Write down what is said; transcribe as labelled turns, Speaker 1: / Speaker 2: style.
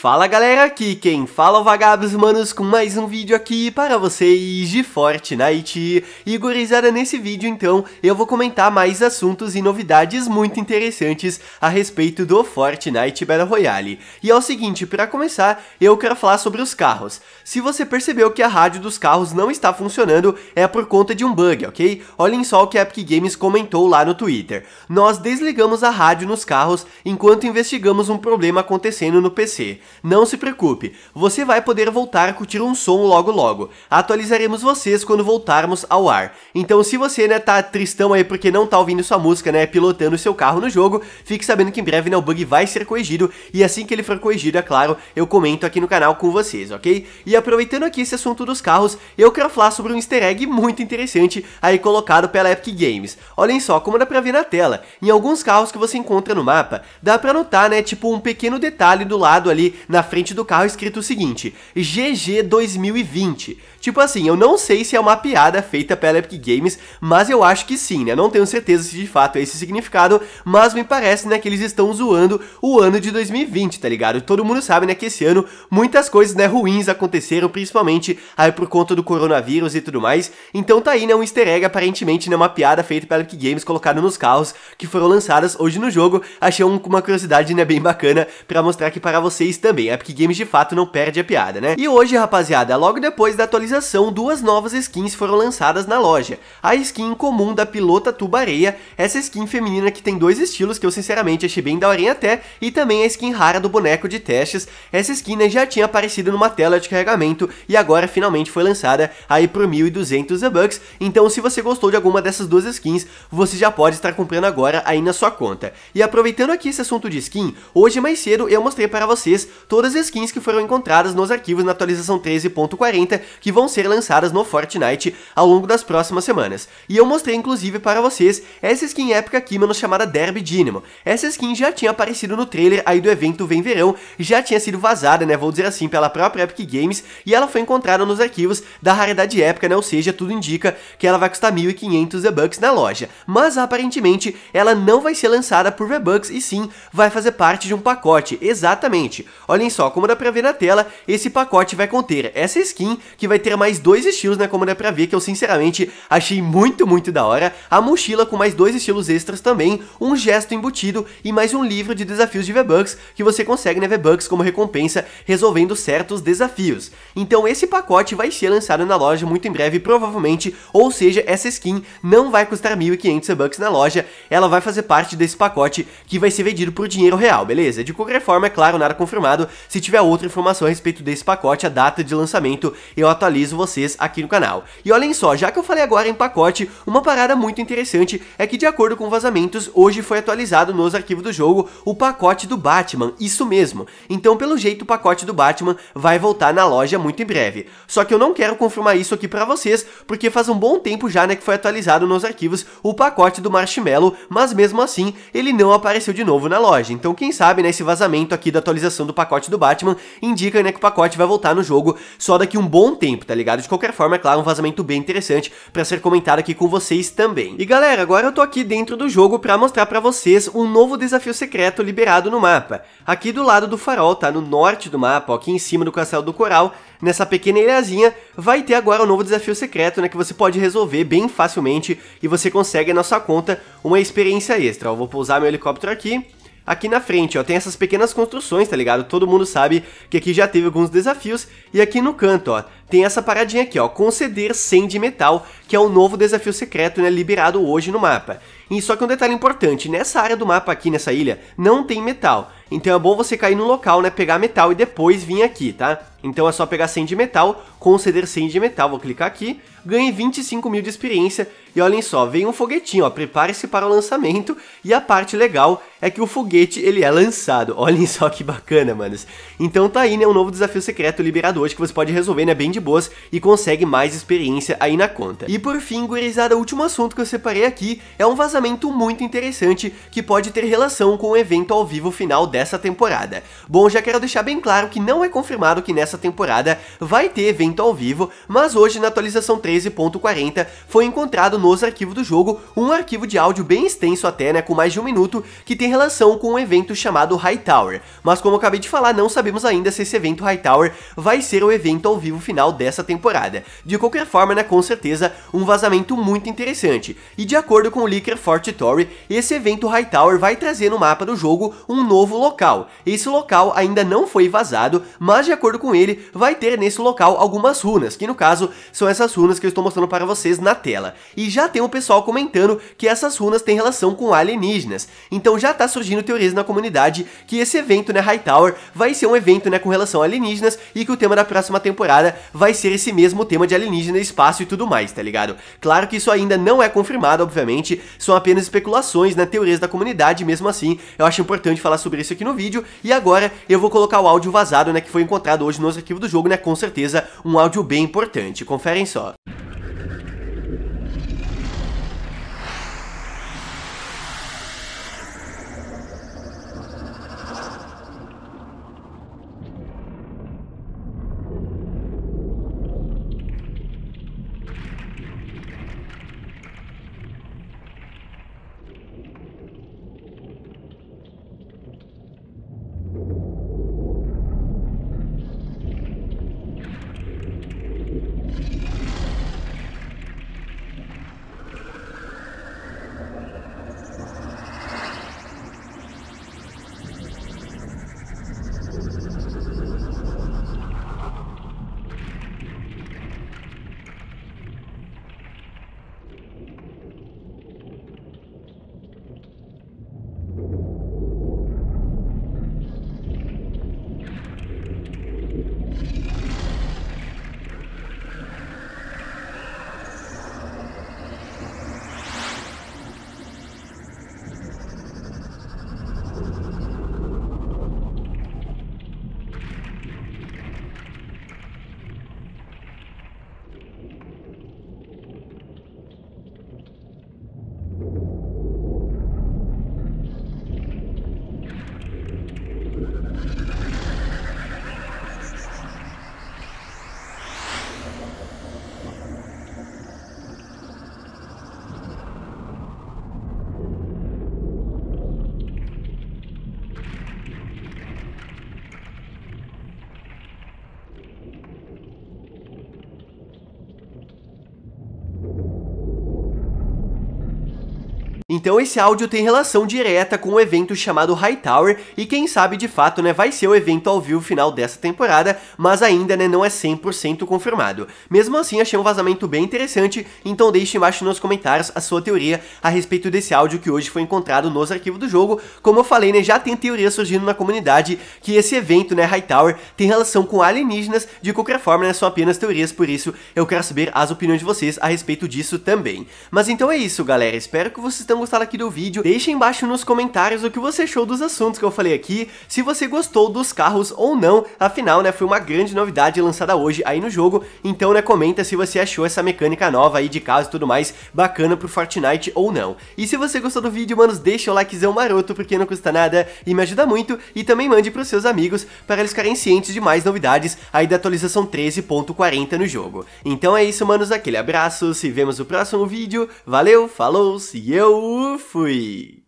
Speaker 1: Fala galera, aqui quem fala é o Vagabos Manos com mais um vídeo aqui para vocês de Fortnite. E gurizada, nesse vídeo então eu vou comentar mais assuntos e novidades muito interessantes a respeito do Fortnite Battle Royale. E é o seguinte, para começar eu quero falar sobre os carros. Se você percebeu que a rádio dos carros não está funcionando é por conta de um bug, ok? Olhem só o que a Epic Games comentou lá no Twitter. Nós desligamos a rádio nos carros enquanto investigamos um problema acontecendo no PC. Não se preocupe, você vai poder voltar a curtir um som logo logo. Atualizaremos vocês quando voltarmos ao ar. Então se você, né, tá tristão aí porque não tá ouvindo sua música, né, pilotando seu carro no jogo, fique sabendo que em breve, né, o bug vai ser corrigido e assim que ele for corrigido, é claro, eu comento aqui no canal com vocês, ok? E aproveitando aqui esse assunto dos carros, eu quero falar sobre um easter egg muito interessante aí colocado pela Epic Games. Olhem só como dá pra ver na tela, em alguns carros que você encontra no mapa, dá pra notar, né, tipo um pequeno detalhe do lado ali na frente do carro escrito o seguinte: GG 2020. Tipo assim, eu não sei se é uma piada feita pela Epic Games, mas eu acho que sim, né? Não tenho certeza se de fato é esse significado, mas me parece, né, que eles estão zoando o ano de 2020, tá ligado? Todo mundo sabe, né, que esse ano muitas coisas, né, ruins aconteceram, principalmente aí por conta do coronavírus e tudo mais. Então tá aí, né, um easter egg, aparentemente, né, uma piada feita pela Epic Games colocada nos carros que foram lançadas hoje no jogo. Achei um, uma curiosidade, né, bem bacana para mostrar aqui para vocês também. A Epic Games de fato não perde a piada, né? E hoje, rapaziada, logo depois da atualização atualização, duas novas skins foram lançadas na loja. A skin comum da pilota Tubareia, essa skin feminina que tem dois estilos que eu sinceramente achei bem daorinha até, e também a skin rara do boneco de testes. Essa skin né, já tinha aparecido numa tela de carregamento e agora finalmente foi lançada aí por 1.200 bucks. Então se você gostou de alguma dessas duas skins, você já pode estar comprando agora aí na sua conta. E aproveitando aqui esse assunto de skin, hoje mais cedo eu mostrei para vocês todas as skins que foram encontradas nos arquivos na atualização 13.40 que vão vão ser lançadas no Fortnite ao longo das próximas semanas. E eu mostrei inclusive para vocês essa skin épica mano, chamada Derby Dynamo. Essa skin já tinha aparecido no trailer aí do evento Vem Verão, já tinha sido vazada, né, vou dizer assim, pela própria Epic Games, e ela foi encontrada nos arquivos da raridade épica, né, ou seja, tudo indica que ela vai custar 1.500 V-Bucks na loja. Mas aparentemente ela não vai ser lançada por V-Bucks e sim vai fazer parte de um pacote, exatamente. Olhem só, como dá pra ver na tela, esse pacote vai conter essa skin que vai ter ter mais dois estilos né? Como dá Pra Ver, que eu sinceramente achei muito, muito da hora. A mochila com mais dois estilos extras também, um gesto embutido e mais um livro de desafios de V-Bucks que você consegue na né, V-Bucks como recompensa resolvendo certos desafios. Então esse pacote vai ser lançado na loja muito em breve, provavelmente, ou seja, essa skin não vai custar 1.500 V-Bucks na loja, ela vai fazer parte desse pacote que vai ser vendido por dinheiro real, beleza? De qualquer forma, é claro, nada confirmado, se tiver outra informação a respeito desse pacote, a data de lançamento eu atualizo atualizo vocês aqui no canal. E olhem só, já que eu falei agora em pacote, uma parada muito interessante é que de acordo com vazamentos, hoje foi atualizado nos arquivos do jogo o pacote do Batman, isso mesmo. Então pelo jeito o pacote do Batman vai voltar na loja muito em breve. Só que eu não quero confirmar isso aqui pra vocês, porque faz um bom tempo já né, que foi atualizado nos arquivos o pacote do Marshmallow, mas mesmo assim ele não apareceu de novo na loja. Então quem sabe né, esse vazamento aqui da atualização do pacote do Batman indica né, que o pacote vai voltar no jogo só daqui um bom tempo, tá tá ligado? De qualquer forma, é claro, um vazamento bem interessante pra ser comentado aqui com vocês também. E galera, agora eu tô aqui dentro do jogo pra mostrar pra vocês um novo desafio secreto liberado no mapa. Aqui do lado do farol, tá? No norte do mapa, ó, aqui em cima do castelo do coral, nessa pequena ilhazinha, vai ter agora um novo desafio secreto, né? Que você pode resolver bem facilmente e você consegue na sua conta uma experiência extra. Ó, vou pousar meu helicóptero aqui aqui na frente, ó, tem essas pequenas construções, tá ligado? Todo mundo sabe que aqui já teve alguns desafios, e aqui no canto, ó, tem essa paradinha aqui, ó, conceder 100 de metal, que é o novo desafio secreto, né, liberado hoje no mapa. E só que um detalhe importante, nessa área do mapa aqui, nessa ilha, não tem metal, então é bom você cair no local, né, pegar metal e depois vir aqui, tá? Então é só pegar 100 de metal, conceder 100 de metal, vou clicar aqui, ganhe 25 mil de experiência e olhem só, vem um foguetinho, ó, prepare-se para o lançamento e a parte legal é que o foguete ele é lançado, olhem só que bacana, manos. Então tá aí, né, um novo desafio secreto liberado hoje que você pode resolver, né, bem de boas e consegue mais experiência aí na conta. E por fim, gurizada, o último assunto que eu separei aqui é um vazamento muito interessante que pode ter relação com o evento ao vivo final dessa dessa temporada. Bom, já quero deixar bem claro que não é confirmado que nessa temporada vai ter evento ao vivo, mas hoje na atualização 13.40 foi encontrado nos arquivos do jogo um arquivo de áudio bem extenso até, né, com mais de um minuto, que tem relação com um evento chamado Hightower. Mas como eu acabei de falar, não sabemos ainda se esse evento Hightower vai ser o evento ao vivo final dessa temporada. De qualquer forma, né, com certeza, um vazamento muito interessante. E de acordo com o leaker Forte Tory, esse evento Hightower vai trazer no mapa do jogo um novo local local. Esse local ainda não foi vazado, mas de acordo com ele, vai ter nesse local algumas runas, que no caso são essas runas que eu estou mostrando para vocês na tela. E já tem o pessoal comentando que essas runas têm relação com alienígenas. Então já está surgindo teorias na comunidade que esse evento, né, Hightower, vai ser um evento, né, com relação a alienígenas e que o tema da próxima temporada vai ser esse mesmo tema de alienígena, espaço e tudo mais, tá ligado? Claro que isso ainda não é confirmado, obviamente, são apenas especulações, né, teorias da comunidade, mesmo assim, eu acho importante falar sobre isso aqui aqui no vídeo. E agora eu vou colocar o áudio vazado, né, que foi encontrado hoje nos arquivos do jogo, né, com certeza um áudio bem importante. Conferem só. Então esse áudio tem relação direta com o um evento chamado Hightower e quem sabe de fato né, vai ser o evento ao vivo final dessa temporada, mas ainda né, não é 100% confirmado. Mesmo assim achei um vazamento bem interessante, então deixe embaixo nos comentários a sua teoria a respeito desse áudio que hoje foi encontrado nos arquivos do jogo. Como eu falei, né, já tem teoria surgindo na comunidade que esse evento né, Hightower tem relação com alienígenas, de qualquer forma né, são apenas teorias, por isso eu quero saber as opiniões de vocês a respeito disso também. Mas então é isso galera, espero que vocês tenham gostaram aqui do vídeo, deixa embaixo nos comentários o que você achou dos assuntos que eu falei aqui, se você gostou dos carros ou não, afinal, né, foi uma grande novidade lançada hoje aí no jogo, então, né, comenta se você achou essa mecânica nova aí de carros e tudo mais bacana pro Fortnite ou não. E se você gostou do vídeo, manos, deixa o likezão maroto, porque não custa nada e me ajuda muito, e também mande pros seus amigos para eles ficarem cientes de mais novidades aí da atualização 13.40 no jogo. Então é isso, manos, aquele abraço, se vemos no próximo vídeo, valeu, falou, se eu fui!